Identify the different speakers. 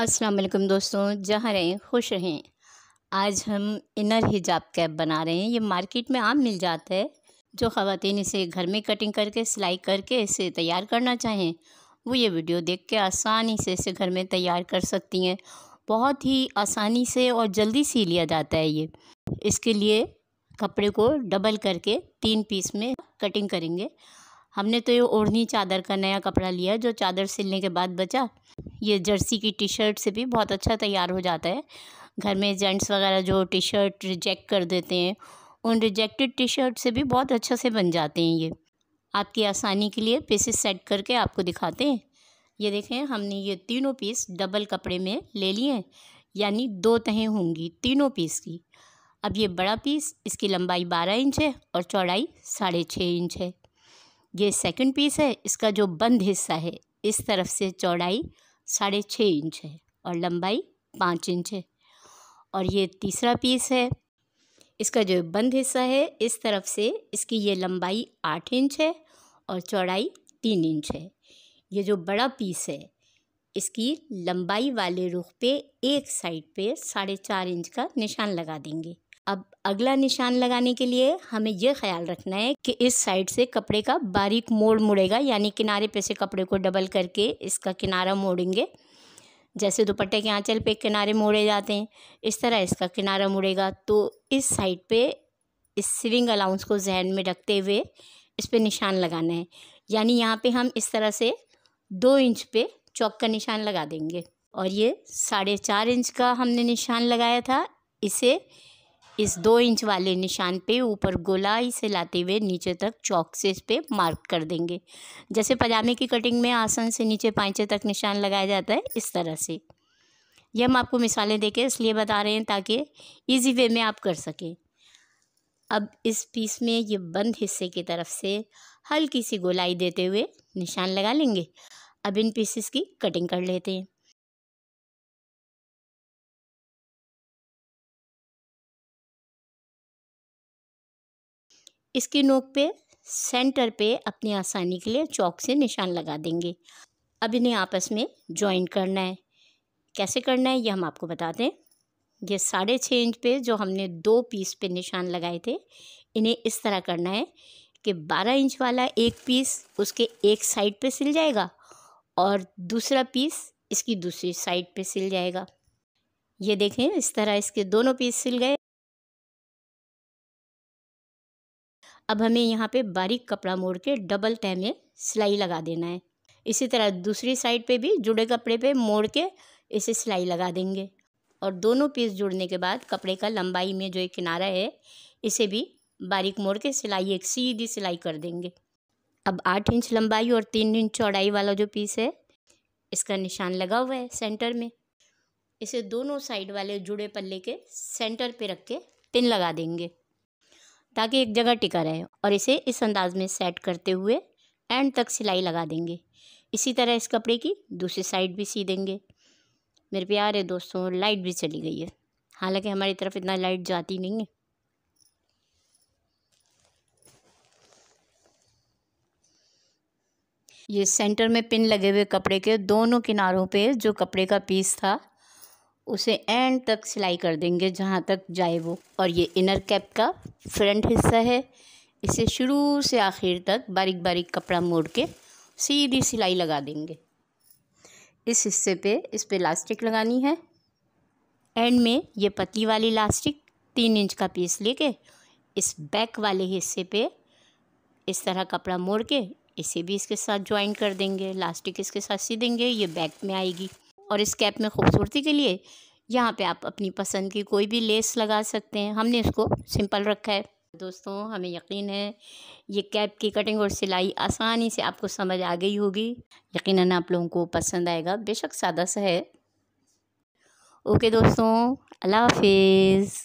Speaker 1: असलकम दोस्तों जहाँ रहें खुश रहें आज हम इनर हिजाब कैप बना रहे हैं ये मार्केट में आम मिल जाता है जो ख़वान इसे घर में कटिंग करके सिलाई करके इसे तैयार करना चाहें वो ये वीडियो देख के आसानी से इसे घर में तैयार कर सकती हैं बहुत ही आसानी से और जल्दी सी लिया जाता है ये इसके लिए कपड़े को डबल करके तीन पीस में कटिंग करेंगे हमने तो ये ओढ़नी चादर का नया कपड़ा लिया जो चादर सिलने के बाद बचा ये जर्सी की टी शर्ट से भी बहुत अच्छा तैयार हो जाता है घर में जेंट्स वगैरह जो टी शर्ट रिजेक्ट कर देते हैं उन रिजेक्टेड टी शर्ट से भी बहुत अच्छा से बन जाते हैं ये आपकी आसानी के लिए पीसेस सेट करके आपको दिखाते हैं ये देखें हमने ये तीनों पीस डबल कपड़े में ले लिए हैं यानी दो तहें होंगी तीनों पीस की अब ये बड़ा पीस इसकी लंबाई बारह इंच है और चौड़ाई साढ़े छः इंच है ये सेकंड पीस है इसका जो बंद हिस्सा है इस तरफ से चौड़ाई साढ़े छः इंच है और लंबाई पाँच इंच है और ये तीसरा पीस है इसका जो बंद हिस्सा है इस तरफ से इसकी ये लंबाई आठ इंच है और चौड़ाई तीन इंच है ये जो बड़ा पीस है इसकी लंबाई वाले रुख पे एक साइड पे साढ़े चार इंच का निशान लगा देंगे अब अगला निशान लगाने के लिए हमें यह ख्याल रखना है कि इस साइड से कपड़े का बारीक मोड़ मुड़ेगा यानी किनारे पे से कपड़े को डबल करके इसका किनारा मोड़ेंगे जैसे दुपट्टे के आंचल पे किनारे मोड़े जाते हैं इस तरह इसका किनारा मुड़ेगा तो इस साइड पे इस सिविंग अलाउंस को जहन में रखते हुए इस पर निशान लगाना है यानी यहाँ पर हम इस तरह से दो इंच पे चौक का निशान लगा देंगे और ये साढ़े चार इंच का हमने निशान लगाया था इसे इस दो इंच वाले निशान पे ऊपर गोलाई से लाते हुए नीचे तक चौक से इस पर मार्क कर देंगे जैसे पजामे की कटिंग में आसन से नीचे पाँचे तक निशान लगाया जाता है इस तरह से ये हम आपको मिसालें देके इसलिए बता रहे हैं ताकि इजी वे में आप कर सकें अब इस पीस में ये बंद हिस्से की तरफ से हल्की सी गोलाई देते हुए निशान लगा लेंगे अब इन पीसेस की कटिंग कर लेते हैं इसकी नोक पे सेंटर पे अपनी आसानी के लिए चौक से निशान लगा देंगे अब इन्हें आपस में ज्वाइन करना है कैसे करना है ये हम आपको बता दें ये साढ़े छः इंच पे जो हमने दो पीस पे निशान लगाए थे इन्हें इस तरह करना है कि बारह इंच वाला एक पीस उसके एक साइड पे सिल जाएगा और दूसरा पीस इसकी दूसरी साइड पे सिल जाएगा ये देखें इस तरह इसके दोनों पीस सिल गए अब हमें यहाँ पे बारीक कपड़ा मोड़ के डबल टह में सिलाई लगा देना है इसी तरह दूसरी साइड पे भी जुड़े कपड़े पे मोड़ के इसे सिलाई लगा देंगे और दोनों पीस जुड़ने के बाद कपड़े का लंबाई में जो एक किनारा है इसे भी बारीक मोड़ के सिलाई एक सीधी सिलाई कर देंगे अब आठ इंच लंबाई और तीन इंच चौड़ाई वाला जो पीस है इसका निशान लगा हुआ है सेंटर में इसे दोनों साइड वाले जुड़े पल्ले के सेंटर पे रख के पिन लगा देंगे ताकि एक जगह टिका रहे और इसे इस अंदाज में सेट करते हुए एंड तक सिलाई लगा देंगे इसी तरह इस कपड़े की दूसरी साइड भी सी देंगे मेरे प्यारे दोस्तों लाइट भी चली गई है हालांकि हमारी तरफ इतना लाइट जाती नहीं है ये सेंटर में पिन लगे हुए कपड़े के दोनों किनारों पे जो कपड़े का पीस था उसे एंड तक सिलाई कर देंगे जहाँ तक जाए वो और ये इनर कैप का फ्रंट हिस्सा है इसे शुरू से आखिर तक बारीक बारीक कपड़ा मोड़ के सीधी सिलाई लगा देंगे इस हिस्से पे इस पे लास्टिक लगानी है एंड में ये पतली वाली लास्टिक तीन इंच का पीस लेके इस बैक वाले हिस्से पे इस तरह कपड़ा मोड़ के इसे भी इसके साथ ज्वाइन कर देंगे लास्टिक इसके साथ सी देंगे ये बैक में आएगी और इस कैप में खूबसूरती के लिए यहाँ पे आप अपनी पसंद की कोई भी लेस लगा सकते हैं हमने इसको सिंपल रखा है दोस्तों हमें यकीन है ये कैप की कटिंग और सिलाई आसानी से आपको समझ आ गई होगी यकीनन आप लोगों को पसंद आएगा बेशक सादा सा है ओके दोस्तों अल्लाह हाफिज़